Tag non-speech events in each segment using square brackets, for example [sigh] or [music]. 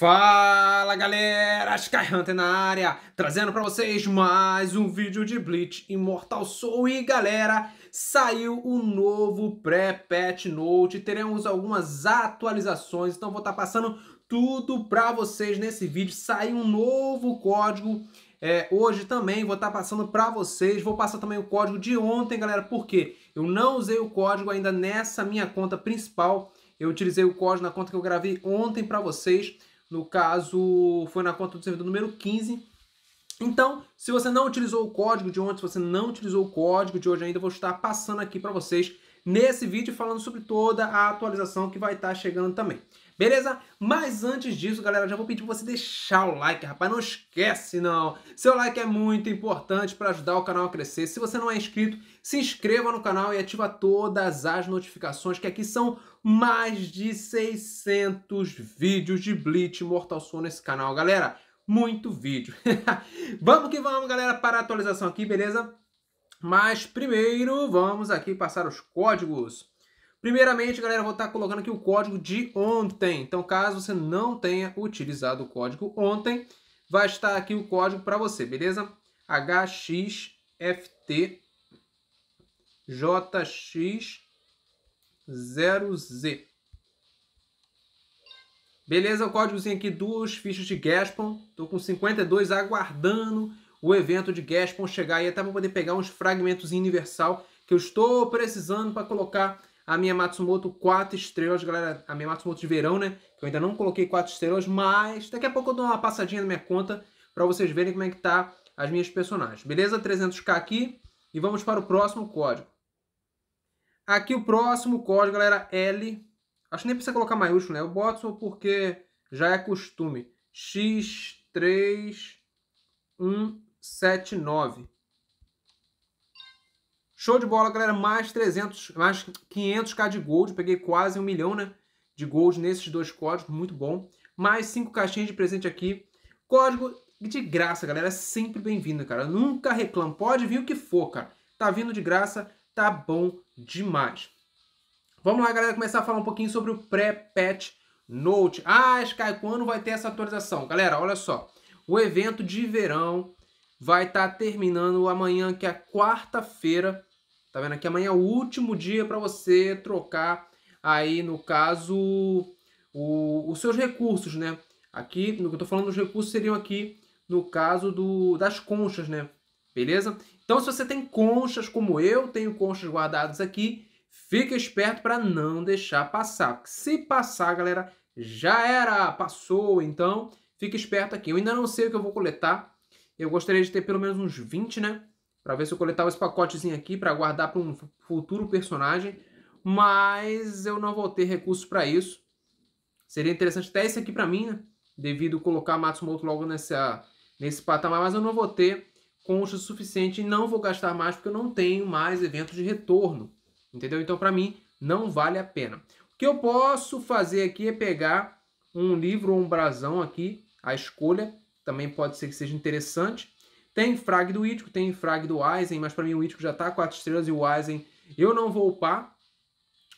Fala galera, Sky Hunter na área, trazendo para vocês mais um vídeo de Bleach Immortal Soul e galera, saiu o um novo pré-patch note, teremos algumas atualizações, então vou estar tá passando tudo para vocês nesse vídeo, saiu um novo código é, hoje também vou estar tá passando para vocês, vou passar também o código de ontem galera, porque eu não usei o código ainda nessa minha conta principal, eu utilizei o código na conta que eu gravei ontem para vocês, no caso, foi na conta do servidor número 15. Então, se você não utilizou o código de ontem, se você não utilizou o código de hoje ainda, eu vou estar passando aqui para vocês nesse vídeo falando sobre toda a atualização que vai estar tá chegando também. Beleza? Mas antes disso, galera, já vou pedir pra você deixar o like, rapaz. Não esquece, não. Seu like é muito importante para ajudar o canal a crescer. Se você não é inscrito, se inscreva no canal e ativa todas as notificações, que aqui são mais de 600 vídeos de Bleach Mortal Soul nesse canal, galera. Muito vídeo. [laughs] vamos que vamos, galera, para a atualização aqui, beleza? Mas primeiro vamos aqui passar os códigos. Primeiramente, galera, eu vou estar tá colocando aqui o código de ontem. Então, caso você não tenha utilizado o código ontem, vai estar aqui o código para você, beleza? hxftjx 0 z Beleza, o códigozinho aqui, duas fichas de Gaspon. estou com 52 aguardando o evento de Gaspon chegar aí até para poder pegar uns fragmentos Universal que eu estou precisando para colocar a minha Matsumoto 4 estrelas, galera. A minha Matsumoto de verão, né? Eu ainda não coloquei 4 estrelas, mas daqui a pouco eu dou uma passadinha na minha conta para vocês verem como é que tá as minhas personagens. Beleza? 300k aqui e vamos para o próximo código. Aqui o próximo código, galera, L. Acho que nem precisa colocar maiúsculo, né? Eu boto porque já é costume. X3 1 79. Show de bola, galera. Mais 300, mais 500k de gold. Peguei quase um milhão né, de gold nesses dois códigos. Muito bom. Mais cinco caixinhas de presente aqui. Código de graça, galera. É sempre bem-vindo, cara. Nunca reclamo. Pode vir o que for, cara. Tá vindo de graça. Tá bom demais. Vamos lá, galera. Começar a falar um pouquinho sobre o pré-patch note. Ah, Sky, quando vai ter essa atualização? Galera, olha só. O evento de verão vai estar tá terminando amanhã, que é quarta-feira. Tá vendo aqui? Amanhã é o último dia para você trocar aí, no caso, o, os seus recursos, né? Aqui, no que eu tô falando, os recursos seriam aqui, no caso do, das conchas, né? Beleza? Então, se você tem conchas, como eu tenho conchas guardadas aqui, fica esperto para não deixar passar. Porque se passar, galera, já era, passou. Então, fica esperto aqui. Eu ainda não sei o que eu vou coletar, eu gostaria de ter pelo menos uns 20, né? Pra ver se eu coletava esse pacotezinho aqui para guardar para um futuro personagem. Mas eu não vou ter recursos para isso. Seria interessante até esse aqui para mim, né? Devido colocar Matsumoto logo nessa, nesse patamar. Mas eu não vou ter concha suficiente e não vou gastar mais porque eu não tenho mais eventos de retorno. Entendeu? Então para mim não vale a pena. O que eu posso fazer aqui é pegar um livro ou um brasão aqui, a escolha, também pode ser que seja interessante. Tem frag do Ítico, tem frag do Aizen, mas para mim o Ítico já está 4 estrelas e o Aizen eu não vou upar.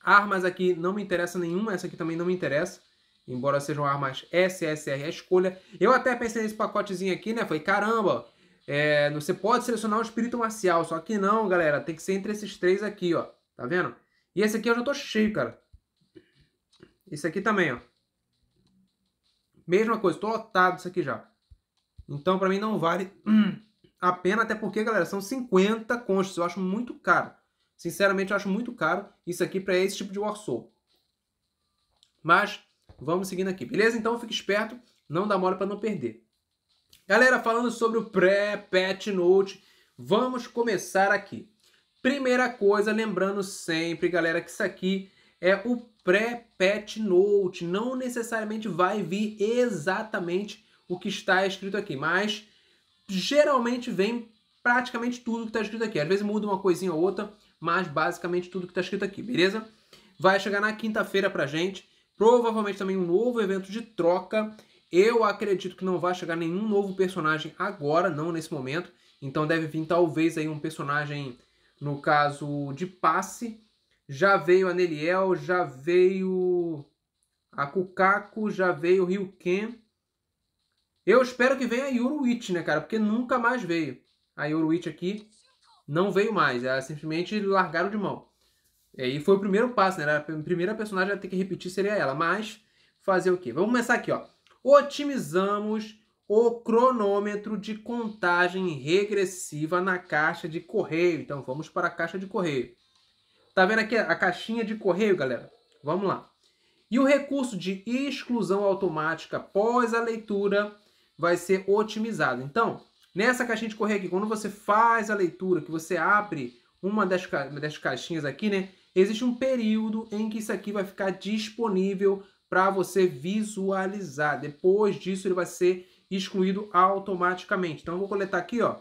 Armas aqui não me interessa nenhuma, essa aqui também não me interessa. Embora sejam armas SSR a é escolha. Eu até pensei nesse pacotezinho aqui, né? Falei, caramba, é, você pode selecionar o espírito marcial. Só que não, galera. Tem que ser entre esses três aqui, ó. Tá vendo? E esse aqui eu já tô cheio, cara. Esse aqui também, ó. Mesma coisa, tô lotado isso aqui já. Então, para mim, não vale a pena, até porque, galera, são 50 conchas. Eu acho muito caro. Sinceramente, eu acho muito caro isso aqui para esse tipo de Warsaw. Mas vamos seguindo aqui, beleza? Então fique esperto, não dá mole para não perder. Galera, falando sobre o pré-patch note, vamos começar aqui. Primeira coisa, lembrando sempre, galera, que isso aqui é o pré-patch note, não necessariamente vai vir exatamente o que está escrito aqui, mas geralmente vem praticamente tudo que está escrito aqui. Às vezes muda uma coisinha ou outra, mas basicamente tudo que está escrito aqui, beleza? Vai chegar na quinta-feira para gente, provavelmente também um novo evento de troca. Eu acredito que não vai chegar nenhum novo personagem agora, não nesse momento. Então deve vir talvez aí um personagem, no caso, de passe. Já veio a Neliel, já veio a Kukaku, já veio o Ryuken. Eu espero que venha a Eurowitch, né, cara? Porque nunca mais veio. A Eurowitch aqui não veio mais. Ela simplesmente largaram de mão. E foi o primeiro passo, né? A primeira personagem a ter que repetir seria ela. Mas fazer o quê? Vamos começar aqui, ó. Otimizamos o cronômetro de contagem regressiva na caixa de correio. Então vamos para a caixa de correio. Tá vendo aqui a caixinha de correio, galera? Vamos lá. E o recurso de exclusão automática após a leitura vai ser otimizado. Então, nessa caixinha de correio aqui, quando você faz a leitura, que você abre uma das, das caixinhas aqui, né? Existe um período em que isso aqui vai ficar disponível para você visualizar. Depois disso, ele vai ser excluído automaticamente. Então, eu vou coletar aqui, ó.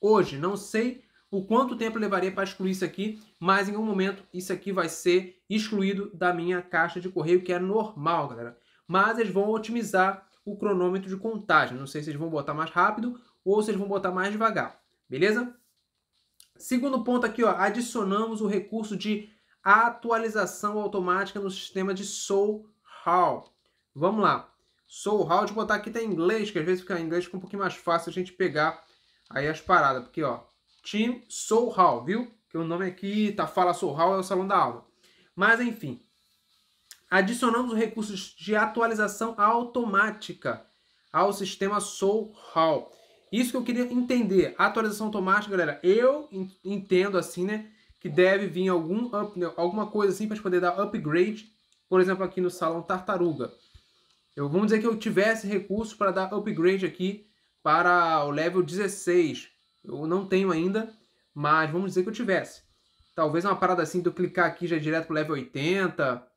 Hoje, não sei o quanto tempo levaria para excluir isso aqui, mas em algum momento isso aqui vai ser excluído da minha caixa de correio, que é normal, galera. Mas eles vão otimizar o cronômetro de contagem. Não sei se eles vão botar mais rápido ou se eles vão botar mais devagar, beleza? Segundo ponto aqui, ó, adicionamos o recurso de atualização automática no sistema de Hall. Vamos lá. SoulHow, deixa eu botar aqui tá em inglês, que às vezes fica em inglês fica um pouquinho mais fácil a gente pegar aí as paradas, porque ó, Team Hall, viu? Que o nome aqui tá Fala Hall é o salão da aula. Mas enfim, adicionamos recursos de atualização automática ao sistema Soul Hall. Isso que eu queria entender. atualização automática, galera, eu entendo assim, né? Que deve vir algum up, né, alguma coisa assim para poder dar upgrade. Por exemplo, aqui no salão Tartaruga. Eu vamos dizer que eu tivesse recurso para dar upgrade aqui para o level 16. Eu não tenho ainda, mas vamos dizer que eu tivesse. Talvez uma parada assim de eu clicar aqui já é direto para o level 80,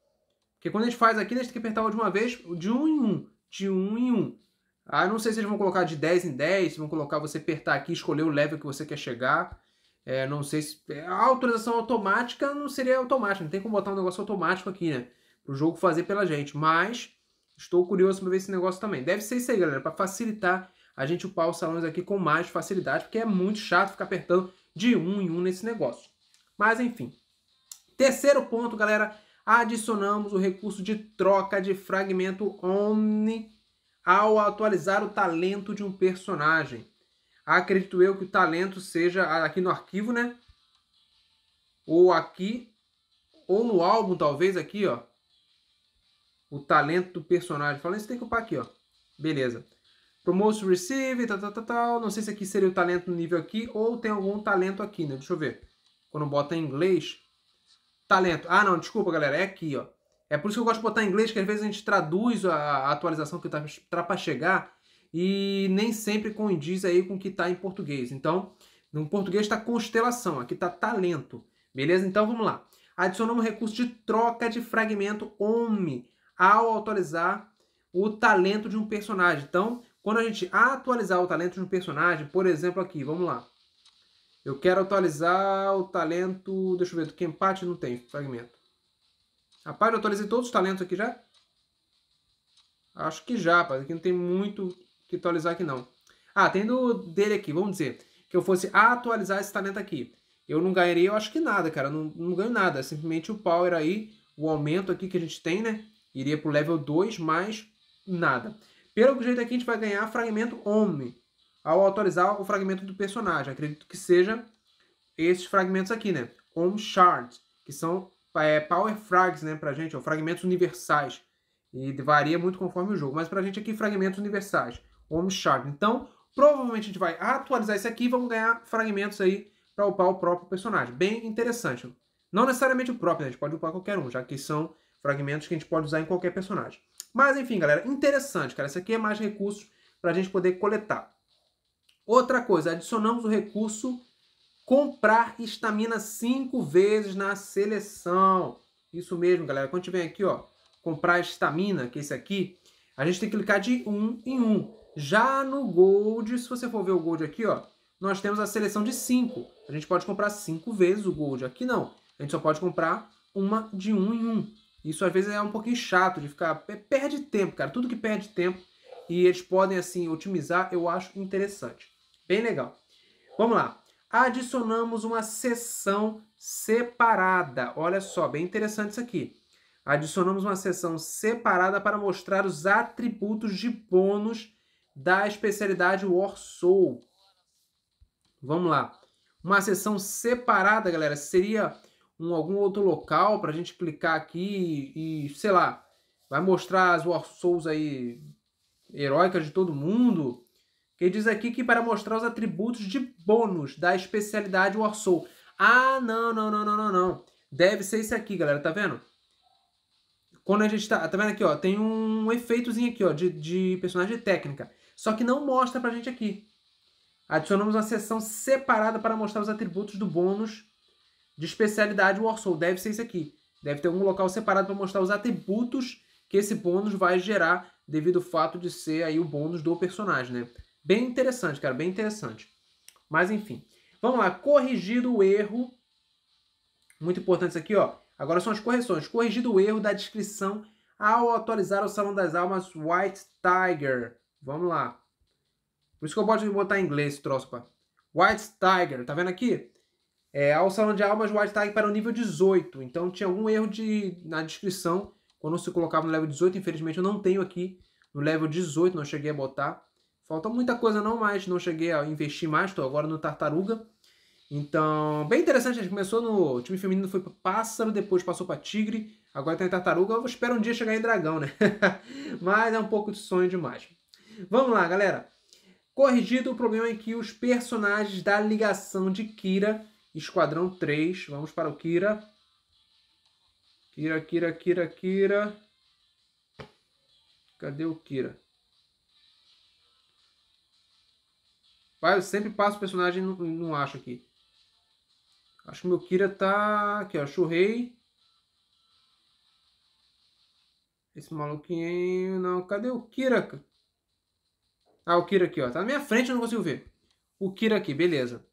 porque quando a gente faz aqui, a gente tem que apertar de uma vez, de um em um, de um em um. Ah, eu não sei se eles vão colocar de 10 em 10, vão colocar você apertar aqui, escolher o level que você quer chegar. É, não sei se. É, a autorização automática não seria automática, não tem como botar um negócio automático aqui, né? Para o jogo fazer pela gente. Mas estou curioso para ver esse negócio também. Deve ser isso aí, galera, para facilitar a gente upar os salões aqui com mais facilidade, porque é muito chato ficar apertando de um em um nesse negócio. Mas enfim. Terceiro ponto, galera, adicionamos o recurso de troca de fragmento Omni ao atualizar o talento de um personagem. Acredito eu que o talento seja aqui no arquivo, né? Ou aqui, ou no álbum, talvez, aqui, ó. O talento do personagem. Falando isso, tem que upar aqui, ó. Beleza. Promote Receive, tal, tal, tal, tal. Não sei se aqui seria o talento no nível aqui ou tem algum talento aqui, né? Deixa eu ver. Quando bota em inglês, Talento. Ah, não, desculpa, galera. É aqui, ó. É por isso que eu gosto de botar em inglês, que às vezes a gente traduz a atualização que está tá, para chegar e nem sempre condiz aí com o que está em português. Então, no português está constelação, aqui está talento. Beleza? Então, vamos lá. Adicionamos um recurso de troca de fragmento OMI ao atualizar o talento de um personagem. Então, quando a gente atualizar o talento de um personagem, por exemplo, aqui, vamos lá. Eu quero atualizar o talento. Deixa eu ver, do que empate não tem fragmento. Rapaz, eu atualizei todos os talentos aqui já? Acho que já, rapaz. Aqui não tem muito que atualizar aqui não. Ah, tem do dele aqui, vamos dizer. Que eu fosse atualizar esse talento aqui. Eu não ganharia, eu acho que nada, cara. não, não ganho nada. Simplesmente o power aí, o aumento aqui que a gente tem, né? Iria pro level 2, mais nada. Pelo jeito aqui a gente vai ganhar fragmento homem ao autorizar o fragmento do personagem. Acredito que seja esses fragmentos aqui, né? On shard, que são é, power frags, né, pra gente, ó, fragmentos universais. E varia muito conforme o jogo, mas pra gente aqui fragmentos universais, on shard. Então, provavelmente a gente vai atualizar isso aqui e vamos ganhar fragmentos aí para upar o próprio personagem. Bem interessante. Não necessariamente o próprio, né? a gente pode upar qualquer um, já que são fragmentos que a gente pode usar em qualquer personagem. Mas enfim, galera, interessante, cara. Isso aqui é mais recursos para a gente poder coletar. Outra coisa, adicionamos o recurso comprar estamina cinco vezes na seleção. Isso mesmo, galera. Quando a gente vem aqui, ó, comprar estamina, que é esse aqui, a gente tem que clicar de um em um. Já no Gold, se você for ver o Gold aqui, ó, nós temos a seleção de 5. A gente pode comprar 5 vezes o Gold. Aqui não. A gente só pode comprar uma de 1 um em 1. Um. Isso às vezes é um pouquinho chato de ficar. É, perde tempo, cara. Tudo que perde tempo e eles podem assim otimizar, eu acho interessante. Bem legal. Vamos lá. Adicionamos uma seção separada. Olha só, bem interessante isso aqui. Adicionamos uma seção separada para mostrar os atributos de bônus da especialidade War Soul. Vamos lá. Uma seção separada, galera, seria um, algum outro local para a gente clicar aqui e, e, sei lá, vai mostrar as War Souls aí heróicas de todo mundo que diz aqui que para mostrar os atributos de bônus da especialidade Warsaw. Ah, não, não, não, não, não, não. Deve ser isso aqui, galera, tá vendo? Quando a gente tá, tá vendo aqui, ó, tem um efeitozinho aqui, ó, de, de personagem técnica. Só que não mostra pra gente aqui. Adicionamos uma seção separada para mostrar os atributos do bônus de especialidade Warsaw. Deve ser isso aqui. Deve ter algum local separado para mostrar os atributos que esse bônus vai gerar devido ao fato de ser aí o bônus do personagem, né? Bem interessante, cara, bem interessante. Mas enfim, vamos lá, corrigido o erro. Muito importante isso aqui, ó. Agora são as correções. Corrigido o erro da descrição ao atualizar o Salão das Almas White Tiger. Vamos lá. Por isso que eu posso botar em inglês esse troço, pá. White Tiger, tá vendo aqui? É, ao Salão de Almas White Tiger para o nível 18. Então tinha algum erro de, na descrição quando se colocava no level 18. Infelizmente eu não tenho aqui no level 18, não cheguei a botar falta muita coisa não, mais não cheguei a investir mais, estou agora no Tartaruga. Então, bem interessante, a gente começou no time feminino, foi para Pássaro, depois passou para Tigre, agora está em Tartaruga, eu espero um dia chegar em Dragão, né? [laughs] mas é um pouco de sonho demais. Vamos lá, galera. Corrigido o problema é que os personagens da ligação de Kira, Esquadrão 3, vamos para o Kira. Kira, Kira, Kira, Kira. Cadê o Kira? Pai, eu sempre passo o personagem e não, não acho aqui. Acho que meu Kira tá. Aqui, ó. Churrei. Esse maluquinho. Não, cadê o Kira? Ah, o Kira aqui, ó. Tá na minha frente, eu não consigo ver. O Kira aqui, beleza.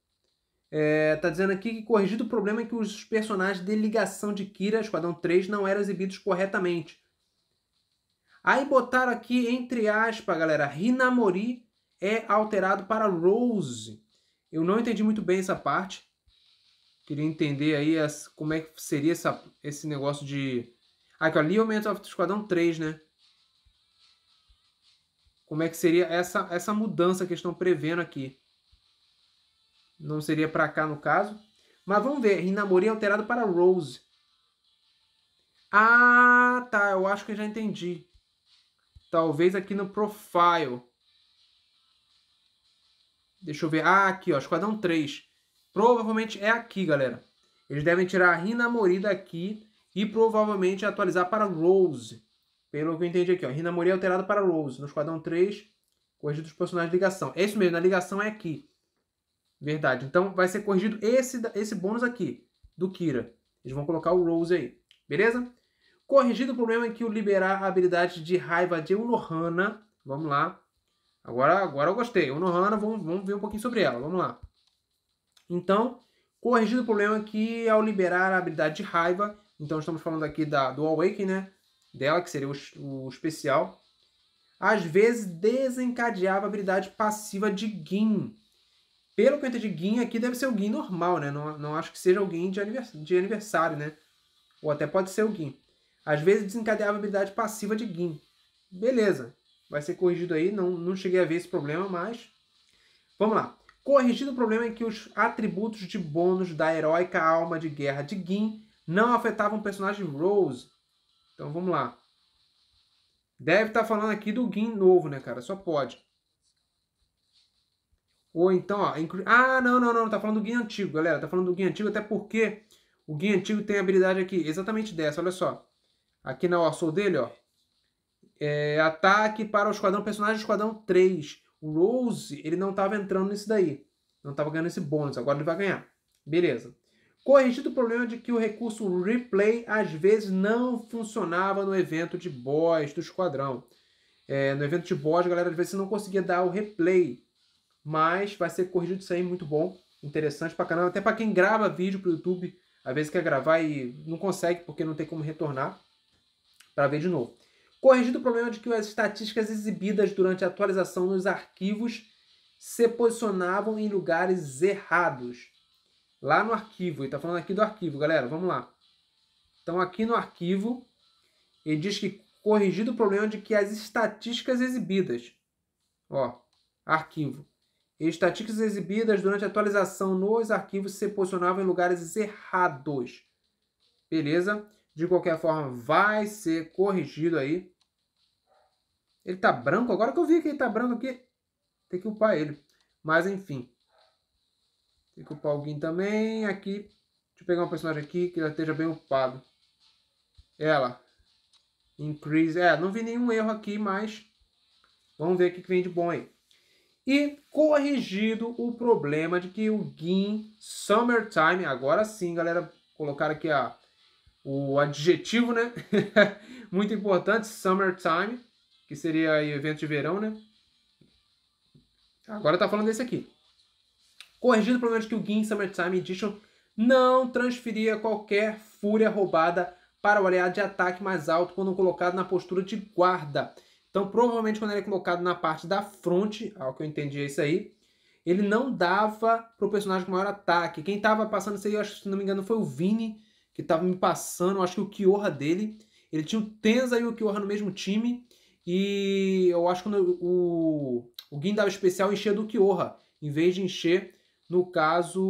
É, tá dizendo aqui que corrigido o problema é que os personagens de ligação de Kira, Esquadrão 3, não eram exibidos corretamente. Aí botaram aqui, entre aspas, galera, Hinamori é alterado para Rose. Eu não entendi muito bem essa parte. Queria entender aí as, como é que seria essa, esse negócio de... Ah, aqui, ó, Leo Man of Squadron 3, né? Como é que seria essa, essa mudança que estão prevendo aqui. Não seria para cá, no caso. Mas vamos ver. Hinamori é alterado para Rose. Ah, tá. Eu acho que eu já entendi. Talvez aqui no profile. Deixa eu ver. Ah, aqui, ó. Esquadrão 3. Provavelmente é aqui, galera. Eles devem tirar a Rina Mori daqui e provavelmente atualizar para Rose. Pelo que eu entendi aqui, ó. Rina Mori é alterado para Rose. No Esquadrão 3, corrigido os personagens de ligação. É isso mesmo, na ligação é aqui. Verdade. Então vai ser corrigido esse, esse bônus aqui, do Kira. Eles vão colocar o Rose aí. Beleza? Corrigido o problema em é que o liberar a habilidade de raiva de Unohana. Vamos lá. Agora, agora eu gostei. Onohana, vamos, vamos ver um pouquinho sobre ela. Vamos lá. Então, corrigido o problema aqui ao liberar a habilidade de raiva, então estamos falando aqui da, do Awaken, né? Dela, que seria o, o especial. Às vezes desencadeava a habilidade passiva de Gin. Pelo que eu entendi, Gin aqui deve ser o Gin normal, né? Não, não acho que seja o Gin de, anivers de aniversário, né? Ou até pode ser o Gin. Às vezes desencadeava a habilidade passiva de Gin. Beleza vai ser corrigido aí. Não, não cheguei a ver esse problema, mas vamos lá. Corrigido o problema é que os atributos de bônus da heróica alma de guerra de Gin não afetavam o personagem Rose. Então vamos lá. Deve estar tá falando aqui do Gin novo, né, cara? Só pode. Ou então, ó. Ah, não, não, não. Tá falando do Gin antigo, galera. Tá falando do Gin antigo, até porque o Gin antigo tem habilidade aqui. Exatamente dessa, olha só. Aqui na Orsol dele, ó é, ataque para o esquadrão, personagem do esquadrão 3. O Rose, ele não estava entrando nisso daí. Não estava ganhando esse bônus, agora ele vai ganhar. Beleza. Corrigido o problema de que o recurso replay às vezes não funcionava no evento de boss do esquadrão. É, no evento de boss, galera, às vezes você não conseguia dar o replay. Mas vai ser corrigido isso aí, muito bom. Interessante pra canal. Até para quem grava vídeo pro YouTube, às vezes quer gravar e não consegue porque não tem como retornar para ver de novo corrigido o problema de que as estatísticas exibidas durante a atualização nos arquivos se posicionavam em lugares errados. Lá no arquivo, ele está falando aqui do arquivo, galera, vamos lá. Então, aqui no arquivo, ele diz que corrigido o problema de que as estatísticas exibidas, ó, arquivo, estatísticas exibidas durante a atualização nos arquivos se posicionavam em lugares errados. Beleza? De qualquer forma, vai ser corrigido aí ele tá branco? Agora que eu vi que ele tá branco aqui. Tem que upar ele. Mas enfim. Tem que upar o Gui também. Aqui. Deixa eu pegar um personagem aqui que ela esteja bem upado. Ela. Increase. É, não vi nenhum erro aqui, mas. Vamos ver o que vem de bom aí. E corrigido o problema de que o Gin Summertime, agora sim, galera, colocar aqui a, o adjetivo, né? [laughs] Muito importante, Summertime que seria aí evento de verão, né? Agora tá falando desse aqui. Corrigindo pelo menos que o Gin Summertime Edition não transferia qualquer fúria roubada para o aliado de ataque mais alto quando colocado na postura de guarda. Então, provavelmente, quando ele é colocado na parte da fronte, ao que eu entendi é isso aí, ele não dava para o personagem com maior ataque. Quem estava passando isso aí, eu acho, se não me engano, foi o Vini, que estava me passando, acho que o Kiorra dele. Ele tinha o Tenza e o Kiorra no mesmo time e eu acho que o, o guindal especial enchia do Kyoha, em vez de encher, no caso,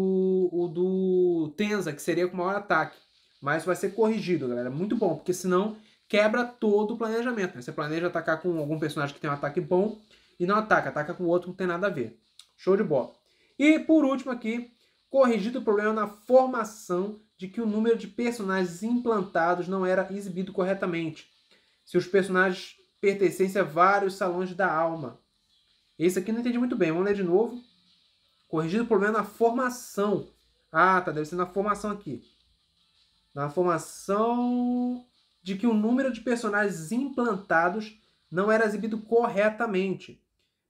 o do Tenza, que seria com maior ataque. Mas vai ser corrigido, galera. Muito bom, porque senão quebra todo o planejamento. Né? Você planeja atacar com algum personagem que tem um ataque bom e não ataca, ataca com outro que não tem nada a ver. Show de bola. E por último aqui, corrigido o problema na formação de que o número de personagens implantados não era exibido corretamente. Se os personagens pertencência a vários salões da alma. Esse aqui não entendi muito bem. Vamos ler de novo. Corrigido o problema na formação. Ah, tá. Deve ser na formação aqui. Na formação de que o número de personagens implantados não era exibido corretamente.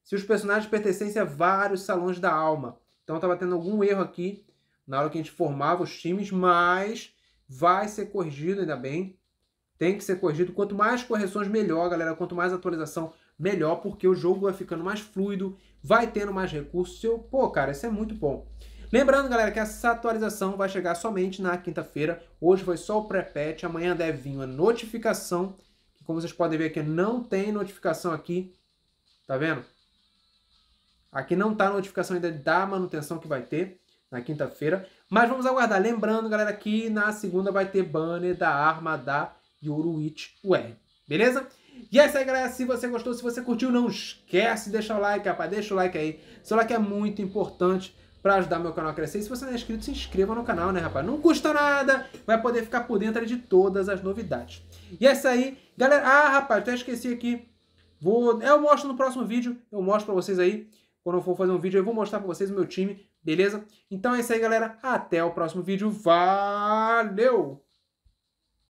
Se os personagens pertencessem a vários salões da alma. Então estava tendo algum erro aqui na hora que a gente formava os times, mas vai ser corrigido ainda bem tem que ser corrigido. Quanto mais correções, melhor, galera. Quanto mais atualização, melhor, porque o jogo vai ficando mais fluido, vai tendo mais recursos. Eu, pô, cara, isso é muito bom. Lembrando, galera, que essa atualização vai chegar somente na quinta-feira. Hoje foi só o pré-patch, amanhã deve vir uma notificação, como vocês podem ver aqui, não tem notificação aqui. Tá vendo? Aqui não tá a notificação ainda da manutenção que vai ter na quinta-feira. Mas vamos aguardar. Lembrando, galera, que na segunda vai ter banner da arma da Yoruich UR. Beleza? E é isso aí, galera. Se você gostou, se você curtiu, não esquece de deixar o like, rapaz. Deixa o like aí. Seu like é muito importante para ajudar meu canal a crescer. E se você não é inscrito, se inscreva no canal, né, rapaz? Não custa nada. Vai poder ficar por dentro de todas as novidades. E é isso aí. Galera, ah, rapaz, até esqueci aqui. Vou... Eu mostro no próximo vídeo. Eu mostro para vocês aí. Quando eu for fazer um vídeo, eu vou mostrar para vocês o meu time. Beleza? Então é isso aí, galera. Até o próximo vídeo. Valeu!